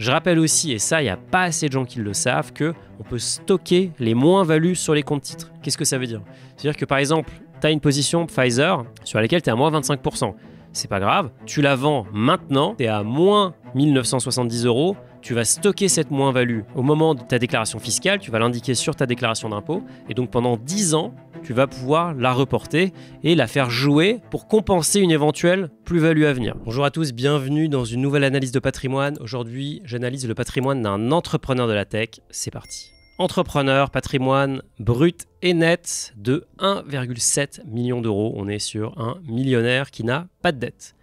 Je rappelle aussi, et ça, il n'y a pas assez de gens qui le savent, que on peut stocker les moins-values sur les comptes titres. Qu'est-ce que ça veut dire C'est-à-dire que par exemple, tu as une position Pfizer sur laquelle tu es à moins 25%. C'est pas grave, tu la vends maintenant, tu es à moins 1970 euros tu vas stocker cette moins-value au moment de ta déclaration fiscale, tu vas l'indiquer sur ta déclaration d'impôt, et donc pendant 10 ans, tu vas pouvoir la reporter et la faire jouer pour compenser une éventuelle plus-value à venir. Bonjour à tous, bienvenue dans une nouvelle analyse de patrimoine. Aujourd'hui, j'analyse le patrimoine d'un entrepreneur de la tech. C'est parti. Entrepreneur, patrimoine brut et net de 1,7 million d'euros. On est sur un millionnaire qui n'a pas de dette.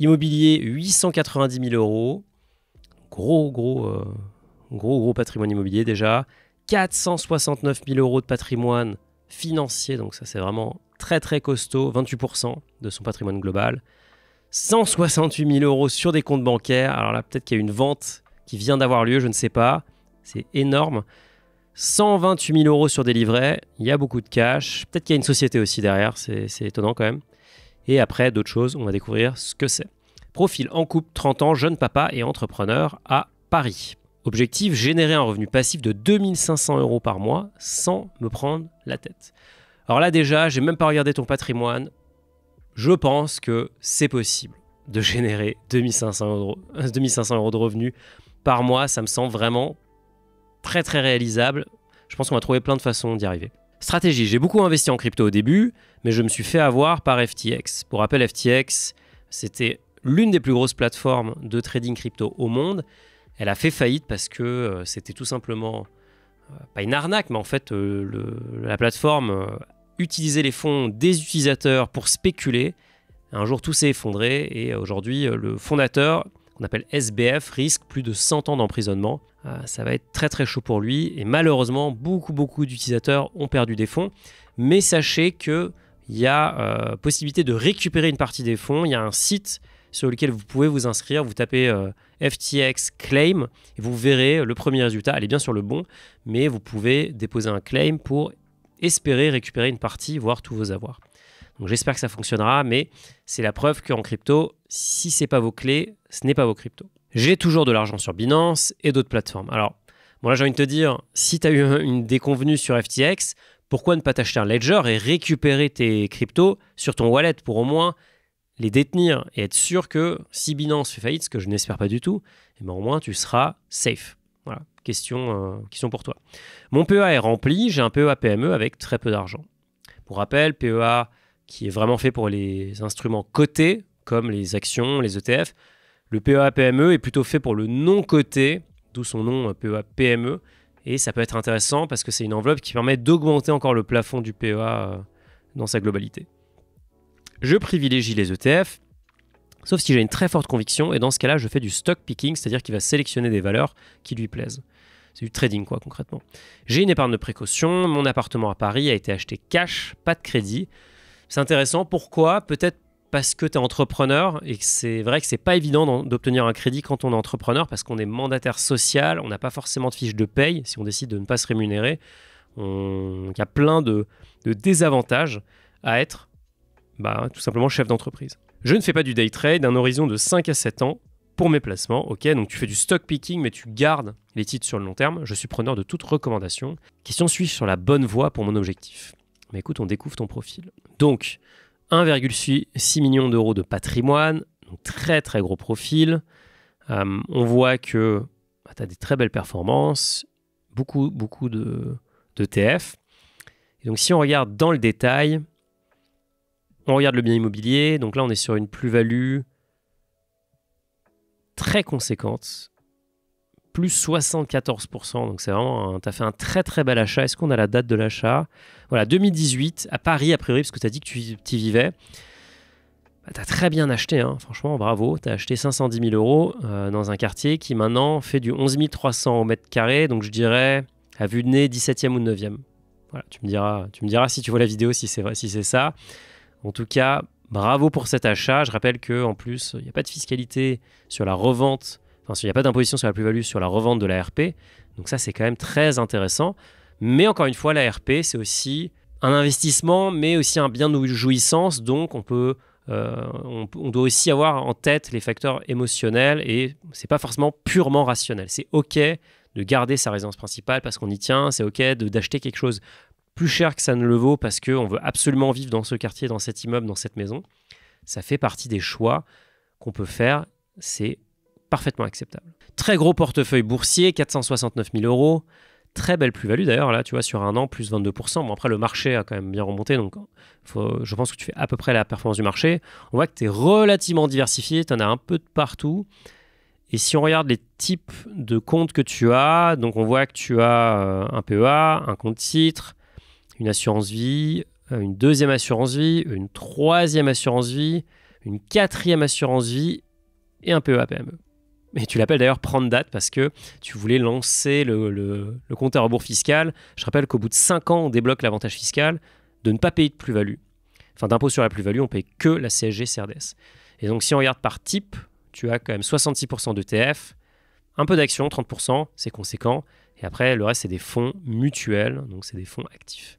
Immobilier 890 000 euros, gros, gros, euh, gros, gros patrimoine immobilier déjà. 469 000 euros de patrimoine financier, donc ça c'est vraiment très très costaud, 28% de son patrimoine global. 168 000 euros sur des comptes bancaires. Alors là, peut-être qu'il y a une vente qui vient d'avoir lieu, je ne sais pas. C'est énorme. 128 000 euros sur des livrets. Il y a beaucoup de cash. Peut-être qu'il y a une société aussi derrière. C'est étonnant quand même. Et après, d'autres choses, on va découvrir ce que c'est. Profil en couple, 30 ans, jeune papa et entrepreneur à Paris. Objectif, générer un revenu passif de 2500 euros par mois sans me prendre la tête. Alors là déjà, j'ai même pas regardé ton patrimoine. Je pense que c'est possible de générer 2500 euros, euh, euros de revenus par mois. Ça me semble vraiment très très réalisable. Je pense qu'on va trouver plein de façons d'y arriver. Stratégie, j'ai beaucoup investi en crypto au début, mais je me suis fait avoir par FTX. Pour rappel, FTX, c'était l'une des plus grosses plateformes de trading crypto au monde, elle a fait faillite parce que euh, c'était tout simplement euh, pas une arnaque, mais en fait euh, la plateforme utilisait les fonds des utilisateurs pour spéculer. Un jour tout s'est effondré et aujourd'hui le fondateur qu'on appelle SBF risque plus de 100 ans d'emprisonnement. ça va être très très chaud pour lui et malheureusement beaucoup beaucoup d'utilisateurs ont perdu des fonds. Mais sachez qu'il y a possibilité de récupérer une partie des fonds. Il y a un site sur lequel vous pouvez vous inscrire. Vous tapez euh, FTX claim et vous verrez le premier résultat. Elle est bien sur le bon, mais vous pouvez déposer un claim pour espérer récupérer une partie, voire tous vos avoirs. Donc j'espère que ça fonctionnera, mais c'est la preuve qu'en crypto, si c'est pas vos clés, ce n'est pas vos cryptos. J'ai toujours de l'argent sur Binance et d'autres plateformes. Alors, bon j'ai envie de te dire, si tu as eu une déconvenue sur FTX, pourquoi ne pas t'acheter un ledger et récupérer tes cryptos sur ton wallet pour au moins les détenir et être sûr que si Binance fait faillite, ce que je n'espère pas du tout, mais eh ben, au moins tu seras safe. Voilà, question, euh, qui sont pour toi. Mon PEA est rempli, j'ai un PEA PME avec très peu d'argent. Pour rappel, PEA qui est vraiment fait pour les instruments cotés, comme les actions, les ETF. Le PEA PME est plutôt fait pour le non coté, d'où son nom euh, PEA PME. Et ça peut être intéressant parce que c'est une enveloppe qui permet d'augmenter encore le plafond du PEA euh, dans sa globalité. Je privilégie les ETF, sauf si j'ai une très forte conviction, et dans ce cas-là, je fais du stock picking, c'est-à-dire qu'il va sélectionner des valeurs qui lui plaisent. C'est du trading, quoi, concrètement. J'ai une épargne de précaution, mon appartement à Paris a été acheté cash, pas de crédit. C'est intéressant, pourquoi Peut-être parce que tu es entrepreneur et que c'est vrai que c'est pas évident d'obtenir un crédit quand on est entrepreneur parce qu'on est mandataire social, on n'a pas forcément de fiche de paye si on décide de ne pas se rémunérer. Il y a plein de désavantages à être bah, hein, tout simplement chef d'entreprise. Je ne fais pas du day trade, un horizon de 5 à 7 ans pour mes placements. Ok, donc tu fais du stock picking, mais tu gardes les titres sur le long terme. Je suis preneur de toute recommandation. Question suivie sur la bonne voie pour mon objectif Mais écoute, on découvre ton profil. Donc, 1,6 million d'euros de patrimoine, donc très très gros profil. Euh, on voit que bah, tu as des très belles performances, beaucoup beaucoup de, de TF. Et donc si on regarde dans le détail, on regarde le bien immobilier, donc là on est sur une plus-value très conséquente, plus 74%, donc c'est vraiment, tu as fait un très très bel achat. Est-ce qu'on a la date de l'achat Voilà, 2018, à Paris a priori, parce que tu as dit que tu vivais. Bah, tu as très bien acheté, hein. franchement, bravo. Tu as acheté 510 000 euros euh, dans un quartier qui maintenant fait du 11 300 au mètre carré, donc je dirais, à vue de nez, 17e ou 9e. Voilà, tu me diras, tu me diras si tu vois la vidéo, si c'est vrai, si c'est ça. En tout cas, bravo pour cet achat. Je rappelle que en plus, il n'y a pas de fiscalité sur la revente, enfin, il n'y a pas d'imposition sur la plus-value sur la revente de l'ARP. Donc ça, c'est quand même très intéressant. Mais encore une fois, l'ARP, c'est aussi un investissement, mais aussi un bien de jouissance. Donc euh, on peut on, doit aussi avoir en tête les facteurs émotionnels et c'est pas forcément purement rationnel. C'est ok de garder sa résidence principale parce qu'on y tient, c'est ok d'acheter quelque chose plus cher que ça ne le vaut parce qu'on veut absolument vivre dans ce quartier, dans cet immeuble, dans cette maison. Ça fait partie des choix qu'on peut faire. C'est parfaitement acceptable. Très gros portefeuille boursier, 469 000 euros. Très belle plus-value d'ailleurs, là, tu vois, sur un an, plus 22%. Bon, après, le marché a quand même bien remonté, donc faut, je pense que tu fais à peu près la performance du marché. On voit que tu es relativement diversifié, tu en as un peu de partout. Et si on regarde les types de comptes que tu as, donc on voit que tu as euh, un PEA, un compte titre, une assurance vie, euh, une deuxième assurance vie, une troisième assurance vie, une quatrième assurance vie et un PEA PME. Mais tu l'appelles d'ailleurs prendre date parce que tu voulais lancer le, compte à rebours fiscal. Je rappelle qu'au bout de 5 ans, on débloque l'avantage fiscal de ne pas payer de plus-value. Enfin, d'impôt sur la plus-value, on paye que la CSG CRDS. Et donc, si on regarde par type, tu as quand même 66% d'ETF, un peu d'action, 30%, c'est conséquent. Et après, le reste, c'est des fonds mutuels, donc c'est des fonds actifs.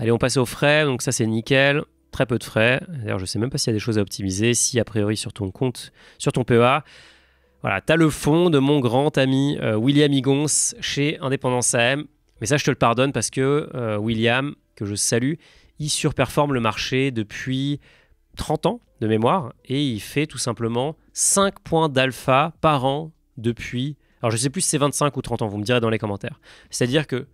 Allez, on passe aux frais. Donc ça, c'est nickel. Très peu de frais. D'ailleurs, je ne sais même pas s'il y a des choses à optimiser. Si, a priori, sur ton compte, sur ton PEA, voilà, tu as le fond de mon grand ami euh, William Higons chez Indépendance AM. Mais ça, je te le pardonne parce que euh, William, que je salue, il surperforme le marché depuis 30 ans de mémoire et il fait tout simplement 5 points d'alpha par an depuis. Alors, je ne sais plus si c'est 25 ou 30 ans, vous me direz dans les commentaires. C'est-à-dire que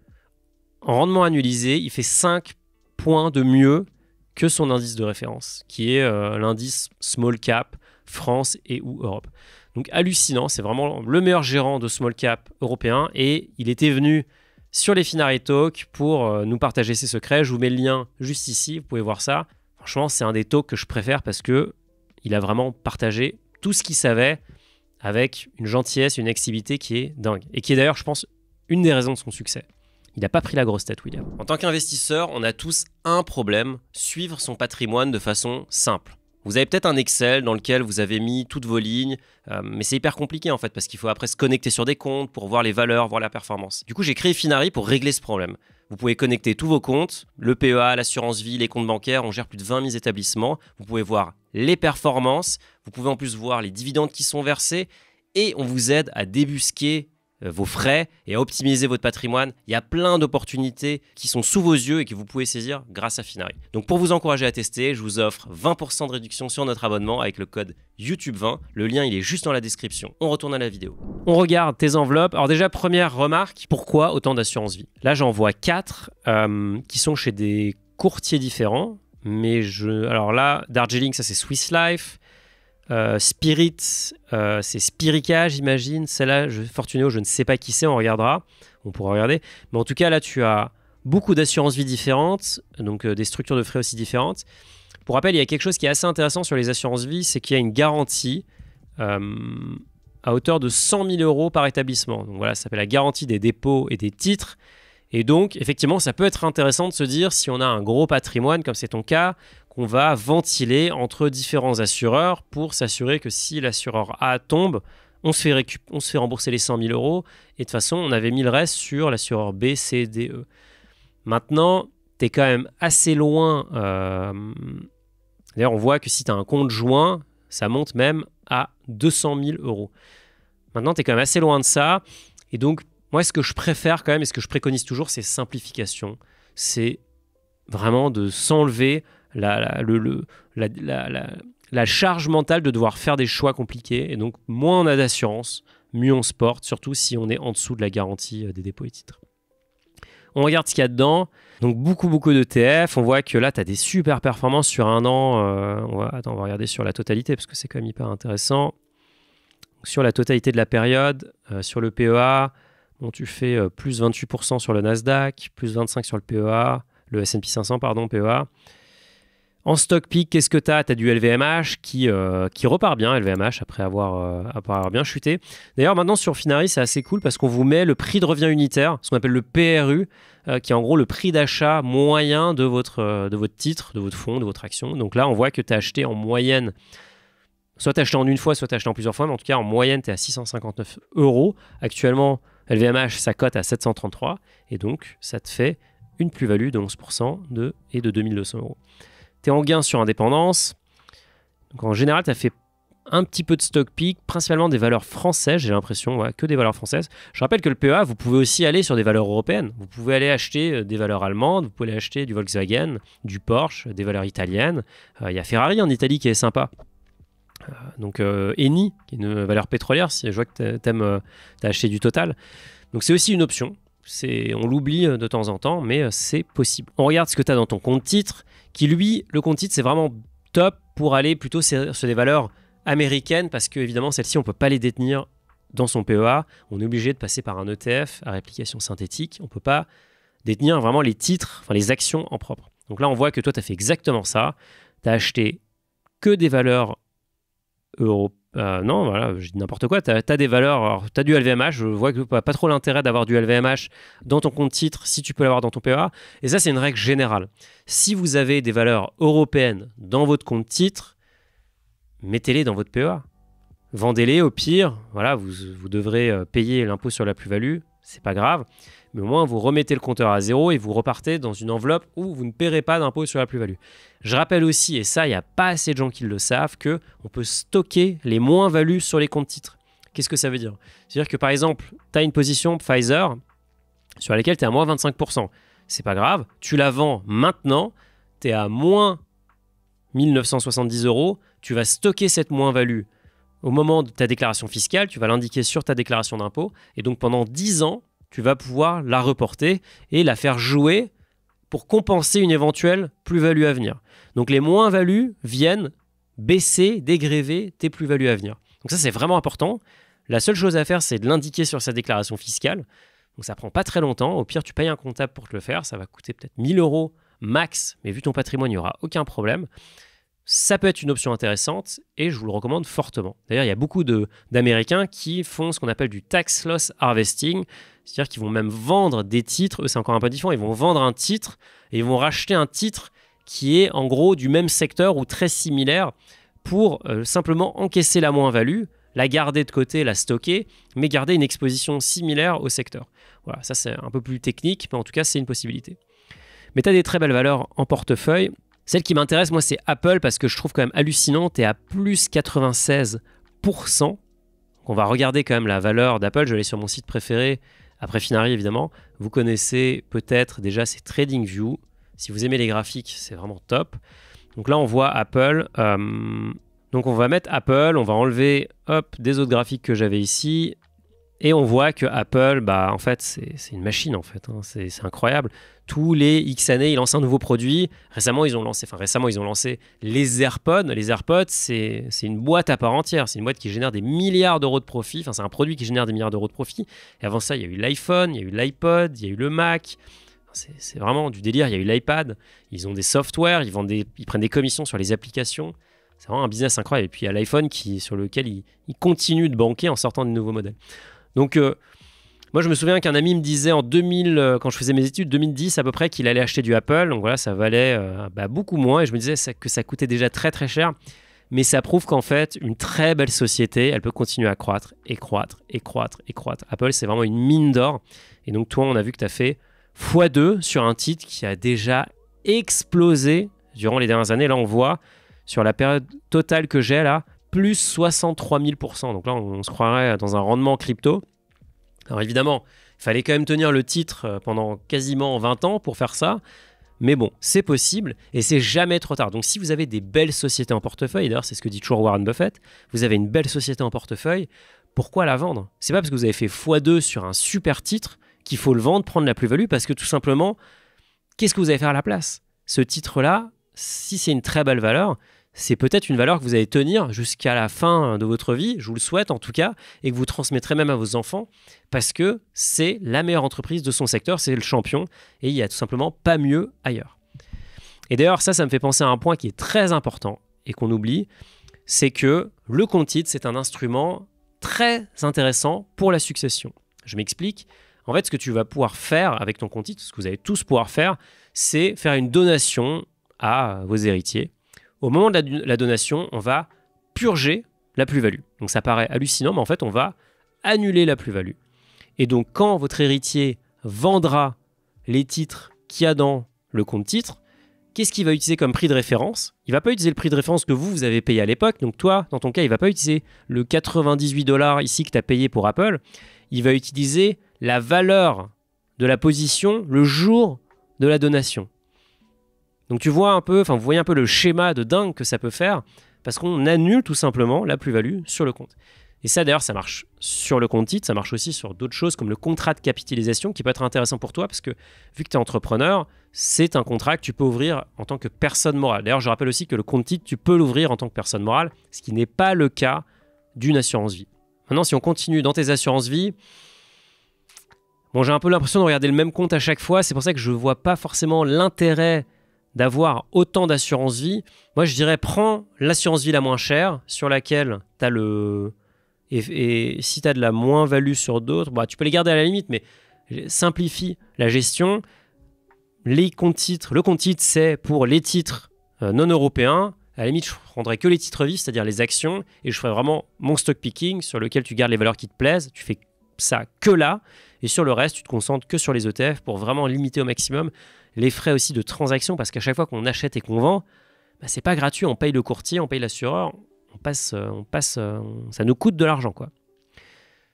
en rendement annualisé, il fait 5 points de mieux que son indice de référence, qui est euh, l'indice small cap France et ou Europe. Donc hallucinant, c'est vraiment le meilleur gérant de small cap européen et il était venu sur les Finari Talk pour euh, nous partager ses secrets. Je vous mets le lien juste ici, vous pouvez voir ça. Franchement, c'est un des talks que je préfère parce que il a vraiment partagé tout ce qu'il savait avec une gentillesse, une activité qui est dingue et qui est d'ailleurs, je pense, une des raisons de son succès. Il n'a pas pris la grosse tête, William. En tant qu'investisseur, on a tous un problème, suivre son patrimoine de façon simple. Vous avez peut-être un Excel dans lequel vous avez mis toutes vos lignes, euh, mais c'est hyper compliqué en fait parce qu'il faut après se connecter sur des comptes pour voir les valeurs, voir la performance. Du coup, j'ai créé Finari pour régler ce problème. Vous pouvez connecter tous vos comptes, le PEA, l'assurance vie, les comptes bancaires, on gère plus de 20 000 établissements. Vous pouvez voir les performances, vous pouvez en plus voir les dividendes qui sont versés et on vous aide à débusquer euh, vos frais et à optimiser votre patrimoine. Il y a plein d'opportunités qui sont sous vos yeux et que vous pouvez saisir grâce à Finari. Donc pour vous encourager à tester, je vous offre 20% de réduction sur notre abonnement avec le code YouTube20. Le lien, il est juste dans la description. On retourne à la vidéo. On regarde tes enveloppes. Alors déjà, première remarque, pourquoi autant d'assurance vie Là, j'en vois 4 euh, qui sont chez des courtiers différents. Mais je... Alors là, Darjeeling, ça c'est Swiss Life. Euh, Spirit, euh, c'est Spirica, j'imagine. Celle-là, Fortunio, je ne sais pas qui c'est, on regardera. On pourra regarder. Mais en tout cas, là, tu as beaucoup d'assurances vie différentes, donc euh, des structures de frais aussi différentes. Pour rappel, il y a quelque chose qui est assez intéressant sur les assurances vie, c'est qu'il y a une garantie à hauteur de 100 000 euros par établissement. Donc voilà, ça s'appelle la garantie des dépôts et des titres. Et donc, effectivement, ça peut être intéressant de se dire, si on a un gros patrimoine, comme c'est ton cas, on va ventiler entre différents assureurs pour s'assurer que si l'assureur A tombe, on se, fait rembourser les 100 000 euros et de toute façon, on avait mis le reste sur l'assureur B, C, D, E. Maintenant, tu es quand même assez loin. Euh, d'ailleurs, on voit que si tu as un compte joint, ça monte même à 200 000 euros. Maintenant, tu es quand même assez loin de ça. Et donc, moi, ce que je préfère quand même et ce que je préconise toujours, c'est simplification. C'est vraiment de s'enlever la, charge mentale de devoir faire des choix compliqués. Et donc, moins on a d'assurance, mieux on se porte, surtout si on est en dessous de la garantie euh, des dépôts et titres. On regarde ce qu'il y a dedans. Donc, beaucoup, beaucoup d'ETF. On voit que là, tu as des super performances sur un an. Euh, on va, attends, on va regarder sur la totalité parce que c'est quand même hyper intéressant. sur la totalité de la période, euh, sur le PEA, bon, tu fais plus 28% sur le Nasdaq, plus 25% sur le PEA, le SP 500, pardon, PEA. En stock pick, qu'est-ce que tu as Tu as du LVMH qui, euh, qui repart bien, LVMH, après avoir, euh, avoir bien chuté. D'ailleurs, maintenant sur Finari, c'est assez cool parce qu'on vous met le prix de revient unitaire, ce qu'on appelle le PRU, euh, qui est en gros le prix d'achat moyen de votre, de votre titre, de votre fonds, de votre action. Donc là, on voit que tu as acheté en moyenne, soit tu as acheté en une fois, soit tu as acheté en plusieurs fois, mais en tout cas, en moyenne, tu es à 659 euros. Actuellement, LVMH, ça cote à 733, et donc ça te fait une plus-value de 11% de, et de 2200 euros tu en gain sur indépendance. Donc en général, tu as fait un petit peu de stock pick, principalement des valeurs françaises, j'ai l'impression, que des valeurs françaises. Je rappelle que le PEA, vous pouvez aussi aller sur des valeurs européennes. Vous pouvez aller acheter euh, des valeurs allemandes, vous pouvez aller acheter du Volkswagen, du Porsche, euh, des valeurs italiennes. Euh, il y a Ferrari en Italie qui est sympa. donc Eni, qui est une valeur pétrolière, si je vois que tu as acheté du total. Donc c'est aussi une option on l'oublie euh, de temps en temps, mais euh, c'est possible. On regarde ce que tu as dans ton compte titre, qui lui, le compte titre, c'est vraiment top pour aller plutôt sur des valeurs américaines, parce que évidemment, celles-ci, on ne peut pas les détenir dans son PEA. On est obligé de passer par un ETF à réplication synthétique. On ne peut pas détenir vraiment les titres, enfin les actions en propre. Donc là, on voit que toi, tu as fait exactement ça. Tu as acheté que des valeurs européennes euh, non, voilà, je n'importe quoi. Tu as, des valeurs, tu as du LVMH. Je vois que pas, pas trop l'intérêt d'avoir du LVMH dans ton compte titre si tu peux l'avoir dans ton PEA. Et ça, c'est une règle générale. Si vous avez des valeurs européennes dans votre compte titre, mettez-les dans votre PEA. Vendez-les au pire. Voilà, vous, vous devrez euh, payer euh, l'impôt sur la plus-value. C'est pas grave mais au moins vous remettez le compteur à zéro et vous repartez dans une enveloppe où vous ne paierez pas d'impôt sur la plus-value. Je rappelle aussi, et ça, il n'y a pas assez de gens qui le savent, que on peut stocker les moins-values sur les comptes titres. Qu'est-ce que ça veut dire C'est-à-dire que par exemple, tu as une position Pfizer sur laquelle tu es à moins 25%. C'est pas grave, tu la vends maintenant, tu es à moins 1970 euros, tu vas stocker cette moins-value au moment de ta déclaration fiscale, tu vas l'indiquer sur ta déclaration d'impôt, et donc pendant 10 ans, tu vas pouvoir la reporter et la faire jouer pour compenser une éventuelle plus-value à venir. Donc les moins-values viennent baisser, dégréver tes plus-values à venir. Donc ça, c'est vraiment important. La seule chose à faire, c'est de l'indiquer sur sa déclaration fiscale. Donc ça prend pas très longtemps. Au pire, tu payes un comptable pour te le faire. Ça va coûter peut-être 1000 euros max, mais vu ton patrimoine, il n'y aura aucun problème. Ça peut être une option intéressante et je vous le recommande fortement. D'ailleurs, il y a beaucoup d'Américains qui font ce qu'on appelle du tax loss harvesting. C'est-à-dire qu'ils vont même vendre des titres, c'est encore un peu différent, ils vont vendre un titre et ils vont racheter un titre qui est en gros du même secteur ou très similaire pour euh, simplement encaisser la moins-value, la garder de côté, la stocker, mais garder une exposition similaire au secteur. Voilà, ça c'est un peu plus technique, mais en tout cas c'est une possibilité. Mais tu as des très belles valeurs en portefeuille. Celle qui m'intéresse, moi, c'est Apple parce que je trouve quand même hallucinante et à plus 96%. On va regarder quand même la valeur d'Apple. Je l'ai sur mon site préféré après Finari, évidemment, vous connaissez peut-être déjà ces Trading View. Si vous aimez les graphiques, c'est vraiment top. Donc là, on voit Apple. Euh, donc on va mettre Apple, on va enlever hop, des autres graphiques que j'avais ici. Et on voit que Apple, bah, en fait, c'est une machine, en fait. Hein. C'est incroyable. Tous les X années, ils lancent un nouveau produit. Récemment, ils ont lancé, enfin, récemment, ils ont lancé les AirPods. Les AirPods, c'est une boîte à part entière. C'est une boîte qui génère des milliards d'euros de profit. Enfin, c'est un produit qui génère des milliards d'euros de profit. Et avant ça, il y a eu l'iPhone, il y a eu l'iPod, il y a eu le Mac. C'est vraiment du délire. Il y a eu l'iPad. Ils ont des softwares, ils, vendent ils prennent des commissions sur les applications. C'est vraiment un business incroyable. Et puis il y a l'iPhone sur lequel ils continuent de banquer en sortant de nouveaux modèles. Donc, euh, moi, je me souviens qu'un ami me disait en 2000, euh, quand je faisais mes études, 2010 à peu près, qu'il allait acheter du Apple. Donc voilà, ça valait euh, bah, beaucoup moins. Et je me disais que ça coûtait déjà très très cher. Mais ça prouve qu'en fait, une très belle société, elle peut continuer à croître et croître et croître et croître. Apple, c'est vraiment une mine d'or. Et donc, toi, on a vu que tu as fait x2 sur un titre qui a déjà explosé durant les dernières années. Là, on voit sur la période totale que j'ai là, plus 63 000%. Donc là, on, se croirait dans un rendement crypto. Alors évidemment, il fallait quand même tenir le titre euh, pendant quasiment 20 ans pour faire ça. Mais bon, c'est possible et c'est jamais trop tard. Donc si vous avez des belles sociétés en portefeuille, d'ailleurs c'est ce que dit toujours Warren Buffett, vous avez une belle société en portefeuille, pourquoi la vendre C'est pas parce que vous avez fait x2 sur un super titre qu'il faut le vendre, prendre la plus-value, parce que tout simplement, qu'est-ce que vous allez faire à la place Ce titre-là, si c'est une très belle valeur, c'est peut-être une valeur que vous allez tenir jusqu'à la fin de votre vie, je vous le souhaite en tout cas, et que vous transmettrez même à vos enfants, parce que c'est la meilleure entreprise de son secteur, c'est le champion, et il n'y a tout simplement pas mieux ailleurs. Et d'ailleurs, ça, ça me fait penser à un point qui est très important et qu'on oublie, c'est que le compte-titre, c'est un instrument très intéressant pour la succession. Je m'explique. En fait, ce que tu vas pouvoir faire avec ton compte-titre, ce que vous allez tous pouvoir faire, c'est faire une donation à vos héritiers au moment de la, donation, on va purger la plus-value. Donc ça paraît hallucinant, mais en fait, on va annuler la plus-value. Et donc, quand votre héritier vendra les titres qu'il y a dans le compte titre, qu'est-ce qu'il va utiliser comme prix de référence Il va pas utiliser le prix de référence que vous, vous avez payé à l'époque. Donc toi, dans ton cas, il va pas utiliser le 98 dollars ici que tu as payé pour Apple. Il va utiliser la valeur de la position le jour de la donation. Donc tu vois un peu, enfin vous voyez un peu le schéma de dingue que ça peut faire, parce qu'on annule tout simplement la plus-value sur le compte. Et ça d'ailleurs ça marche sur le compte titre, ça marche aussi sur d'autres choses comme le contrat de capitalisation qui peut être intéressant pour toi, parce que vu que tu es entrepreneur, c'est un contrat que tu peux ouvrir en tant que personne morale. D'ailleurs je rappelle aussi que le compte titre, tu peux l'ouvrir en tant que personne morale, ce qui n'est pas le cas d'une assurance vie. Maintenant si on continue dans tes assurances vie, Bon, j'ai un peu l'impression de regarder le même compte à chaque fois, c'est pour ça que je ne vois pas forcément l'intérêt d'avoir autant d'assurance vie. Moi, je dirais, prends l'assurance vie la moins chère sur laquelle tu as le. Et, si tu as de la moins-value sur d'autres, bah, tu peux les garder à la limite, mais simplifie la gestion. Les comptes titres, le compte titre, c'est pour les titres euh, non européens. À la limite, je prendrais que les titres vie c'est-à-dire les actions, et je ferais vraiment mon stock picking sur lequel tu gardes les valeurs qui te plaisent. Tu fais ça que là, et sur le reste, tu te concentres que sur les ETF pour vraiment limiter au maximum les frais aussi de transaction, parce qu'à chaque fois qu'on achète et qu'on vend, ce bah, c'est pas gratuit, on paye le courtier, on paye l'assureur, on passe, euh, on passe, euh, ça nous coûte de l'argent quoi.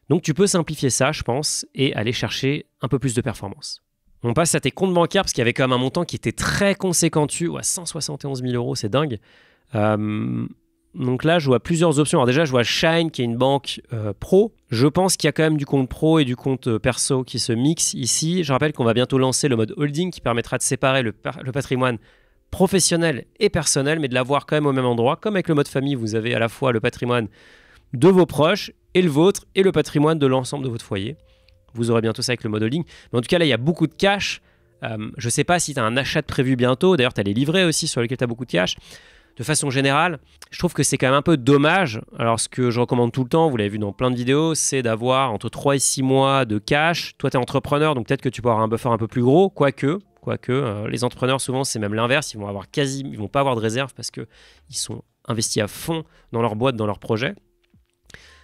Donc tu peux simplifier ça, je pense, et aller chercher un peu plus de performance. On passe à tes comptes bancaires parce qu'il y avait quand même un montant qui était très conséquent dessus, ouais, 171 000 euros, c'est dingue. Euh, donc là, je vois plusieurs options. Alors déjà, je vois Shine, qui est une banque euh, pro. Je pense qu'il y a quand même du compte pro et du compte euh, perso qui se mixent ici. Je rappelle qu'on va bientôt lancer le mode holding qui permettra de séparer le, patrimoine professionnel et personnel, mais de l'avoir quand même au même endroit. Comme avec le mode famille, vous avez à la fois le patrimoine de vos proches et le vôtre et le patrimoine de l'ensemble de votre foyer. Vous aurez bientôt ça avec le mode holding. Mais en tout cas, là, il y a beaucoup de cash. Euh, je ne sais pas si tu as un achat de prévu bientôt. D'ailleurs, tu as les livrets aussi sur lesquels tu as beaucoup de cash de façon générale, je trouve que c'est quand même un peu dommage. Alors, ce que je recommande tout le temps, vous l'avez vu dans plein de vidéos, c'est d'avoir entre 3 et 6 mois de cash. Toi, tu es entrepreneur, donc peut-être que tu peux avoir un buffer un peu plus gros, quoique. Quoique, euh, les entrepreneurs, souvent, c'est même l'inverse. Ils vont avoir quasi, ils vont pas avoir de réserve parce qu'ils sont investis à fond dans leur boîte, dans leur projet.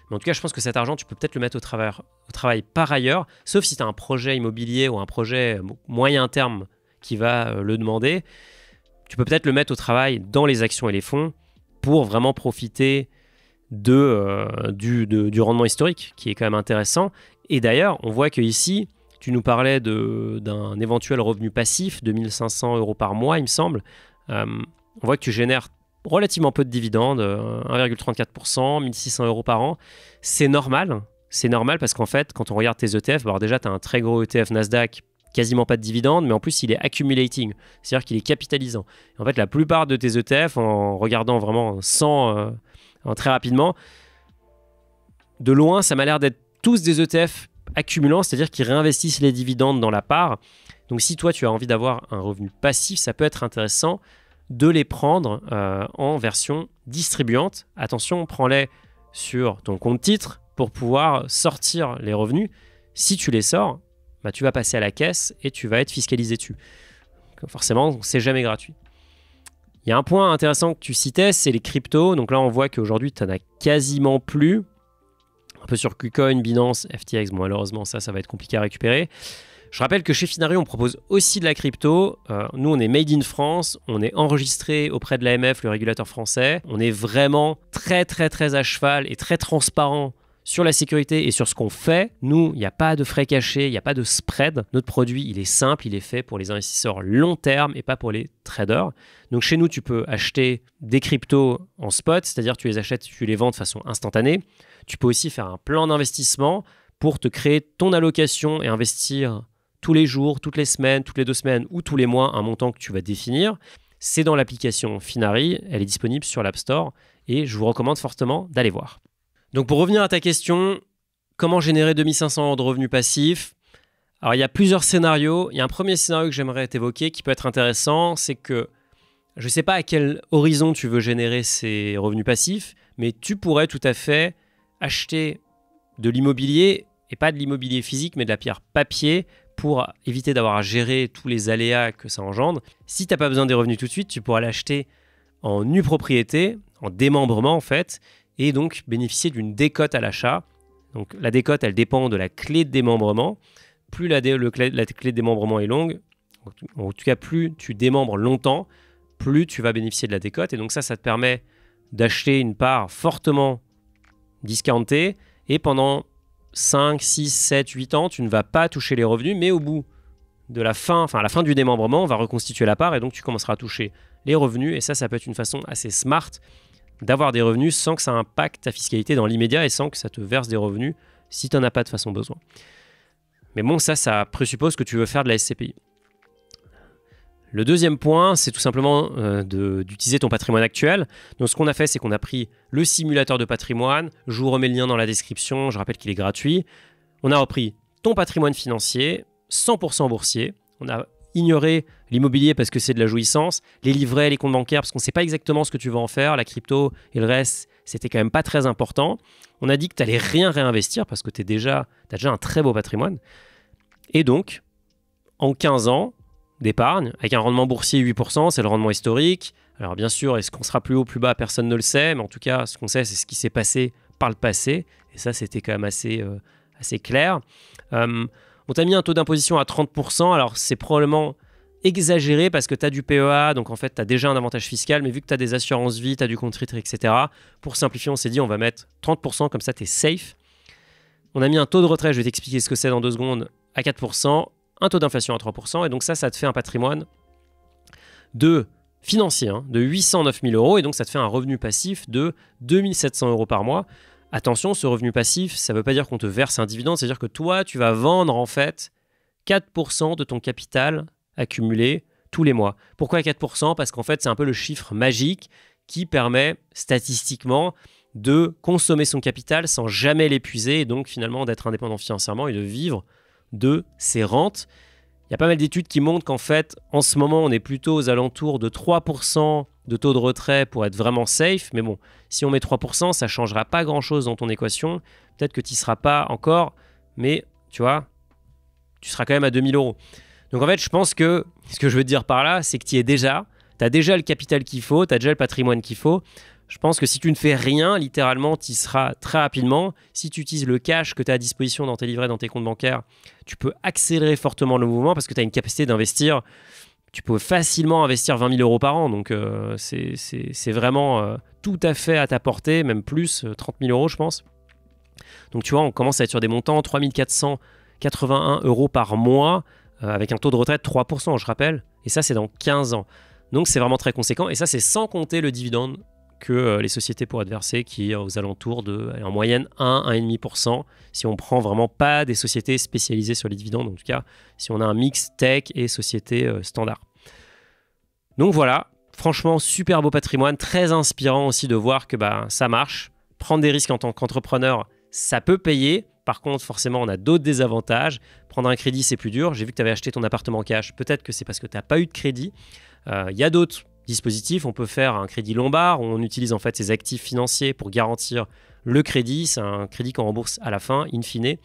Mais en tout cas, je pense que cet argent, tu peux peut-être le mettre au, travail, au travail par ailleurs, sauf si tu as un projet immobilier ou un projet moyen terme qui va euh, le demander tu peux peut-être le mettre au travail dans les actions et les fonds pour vraiment profiter euh, de, du, rendement historique qui est quand même intéressant. Et d'ailleurs, on voit que ici, tu nous parlais d'un éventuel revenu passif de 1500 euros par mois, il me semble. Euh, on voit que tu génères relativement peu de dividendes, 1,34%, euh, 1600 euros par an. C'est normal. C'est normal parce qu'en fait, quand on regarde tes ETF, alors déjà, tu as un très gros ETF Nasdaq quasiment pas de dividendes, mais en plus il est accumulating, c'est-à-dire qu'il est capitalisant. En fait, la plupart de tes ETF, en regardant vraiment sans, euh, très rapidement, de loin, ça m'a l'air d'être tous des ETF accumulants, c'est-à-dire qu'ils réinvestissent les dividendes dans la part. Donc si toi tu as envie d'avoir un revenu passif, ça peut être intéressant de les prendre euh, en version distribuante. Attention, prends-les sur ton compte titre pour pouvoir sortir les revenus. Si tu les sors, bah, tu vas passer à la caisse et tu vas être fiscalisé dessus. forcément, c'est jamais gratuit. Il y a un point intéressant que tu citais, c'est les cryptos. Donc là, on voit qu'aujourd'hui, tu n'en as quasiment plus. Un peu sur KuCoin, Binance, FTX. Bon, malheureusement, ça, ça va être compliqué à récupérer. Je rappelle que chez Finario, on propose aussi de la crypto. Euh, nous, on est made in France, on est enregistré auprès de l'AMF, le régulateur français. On est vraiment très, très, très à cheval et très transparent sur la sécurité et sur ce qu'on fait, nous, il n'y a pas de frais cachés, il n'y a pas de spread. Notre produit, il est simple, il est fait pour les investisseurs long terme et pas pour les traders. Donc chez nous, tu peux acheter des cryptos en spot, c'est-à-dire tu les achètes, tu les vends de façon instantanée. Tu peux aussi faire un plan d'investissement pour te créer ton allocation et investir tous les jours, toutes les semaines, toutes les deux semaines ou tous les mois un montant que tu vas définir. C'est dans l'application Finari, elle est disponible sur l'App Store et je vous recommande fortement d'aller voir. Donc pour revenir à ta question, comment générer 2500 euros de revenus passifs Alors il y a plusieurs scénarios. Il y a un premier scénario que j'aimerais t'évoquer qui peut être intéressant, c'est que je ne sais pas à quel horizon tu veux générer ces revenus passifs, mais tu pourrais tout à fait acheter de l'immobilier, et pas de l'immobilier physique, mais de la pierre papier, pour éviter d'avoir à gérer tous les aléas que ça engendre. Si tu n'as pas besoin des revenus tout de suite, tu pourras l'acheter en nue propriété, en démembrement en fait, et donc bénéficier d'une décote à l'achat. Donc la décote, elle dépend de la clé de démembrement. Plus la, la clé de démembrement est longue, en tout cas plus tu démembres longtemps, plus tu vas bénéficier de la décote. Et donc ça, ça te permet d'acheter une part fortement discountée. Et pendant 5, 6, 7, 8 ans, tu ne vas pas toucher les revenus, mais au bout de la fin, enfin à la fin du démembrement, on va reconstituer la part et donc tu commenceras à toucher les revenus. Et ça, ça peut être une façon assez smart d'avoir des revenus sans que ça impacte ta fiscalité dans l'immédiat et sans que ça te verse des revenus si tu n'en as pas de façon besoin. Mais bon, ça, ça présuppose que tu veux faire de la SCPI. Le deuxième point, c'est tout simplement euh, d'utiliser ton patrimoine actuel. Donc ce qu'on a fait, c'est qu'on a pris le simulateur de patrimoine. Je vous remets le lien dans la description, je rappelle qu'il est gratuit. On a repris ton patrimoine financier, 100% boursier. On a ignorer l'immobilier parce que c'est de la jouissance, les livrets, les comptes bancaires parce qu'on ne sait pas exactement ce que tu vas en faire, la crypto et le reste, c'était quand même pas très important. On a dit que tu n'allais rien réinvestir parce que tu déjà, as déjà un très beau patrimoine. Et donc, en 15 ans d'épargne, avec un rendement boursier 8%, c'est le rendement historique. Alors bien sûr, est-ce qu'on sera plus haut, plus bas, personne ne le sait, mais en tout cas, ce qu'on sait, c'est ce qui s'est passé par le passé. Et ça, c'était quand même assez, euh, assez clair. Euh, on t'a mis un taux d'imposition à 30%, alors c'est probablement exagéré parce que tu as du PEA, donc en fait tu as déjà un avantage fiscal, mais vu que tu as des assurances vie, tu as du compte titre, etc., pour simplifier, on s'est dit on va mettre 30%, comme ça tu es safe. On a mis un taux de retrait, je vais t'expliquer ce que c'est dans deux secondes, à 4%, un taux d'inflation à 3%, et donc ça, ça te fait un patrimoine de financier hein, de 809 000 euros, et donc ça te fait un revenu passif de 2700 euros par mois. Attention, ce revenu passif, ça ne veut pas dire qu'on te verse un dividende, c'est-à-dire que toi, tu vas vendre en fait 4% de ton capital accumulé tous les mois. Pourquoi 4% Parce qu'en fait, c'est un peu le chiffre magique qui permet statistiquement de consommer son capital sans jamais l'épuiser et donc finalement d'être indépendant financièrement et de vivre de ses rentes. Il y a pas mal d'études qui montrent qu'en fait, en ce moment, on est plutôt aux alentours de 3% de taux de retrait pour être vraiment safe. Mais bon, si on met 3%, ça changera pas grand-chose dans ton équation. Peut-être que tu seras pas encore, mais tu vois, tu seras quand même à 2000 euros. Donc en fait, je pense que ce que je veux dire par là, c'est que tu es déjà. Tu as déjà le capital qu'il faut, tu as déjà le patrimoine qu'il faut. Je pense que si tu ne fais rien, littéralement, tu y seras très rapidement. Si tu utilises le cash que tu as à disposition dans tes livrets, dans tes comptes bancaires, tu peux accélérer fortement le mouvement parce que tu as une capacité d'investir tu peux facilement investir 20 000 euros par an. Donc, euh, c'est vraiment euh, tout à fait à ta portée, même plus, 30 euh, 000 euros, je pense. Donc, tu vois, on commence à être sur des montants 3 481 euros par mois, avec un taux de retraite 3%, je rappelle. Et ça, c'est dans 15 ans. Donc, c'est vraiment très conséquent. Et ça, c'est sans compter le dividende que euh, les sociétés pour adversaires qui est aux alentours de en moyenne 1 1,5% si on prend vraiment pas des sociétés spécialisées sur les dividendes en tout cas si on a un mix tech et société euh, standard. Donc voilà, franchement super beau patrimoine, très inspirant aussi de voir que bah, ça marche, prendre des risques en tant qu'entrepreneur, ça peut payer. Par contre, forcément, on a d'autres désavantages. Prendre un crédit, c'est plus dur. J'ai vu que tu avais acheté ton appartement cash. Peut-être que c'est parce que tu n'as pas eu de crédit. Euh, il y a d'autres dispositif, on peut faire un crédit lombard, on utilise en fait ses actifs financiers pour garantir le crédit, c'est un crédit qu'on rembourse à la fin, in fine.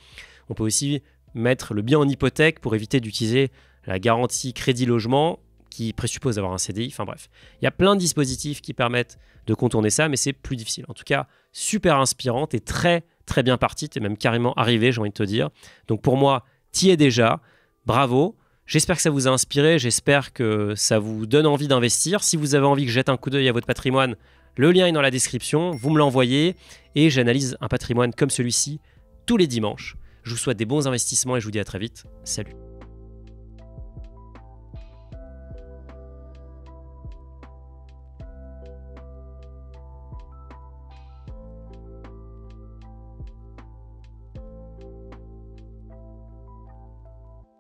On peut aussi mettre le bien en hypothèque pour éviter d'utiliser la garantie crédit logement qui présuppose avoir un CDI, enfin bref. Il y a plein de dispositifs qui permettent de contourner ça, mais c'est plus difficile. En tout cas, super inspirante et très très bien partie, es même carrément arrivé, j'ai envie de te dire. Donc pour moi, y es déjà, bravo. J'espère que ça vous a inspiré, j'espère que ça vous donne envie d'investir. Si vous avez envie que jette un coup d'œil à votre patrimoine, le lien est dans la description, vous me l'envoyez et j'analyse un patrimoine comme celui-ci tous les dimanches. Je vous souhaite des bons investissements et je vous dis à très vite. Salut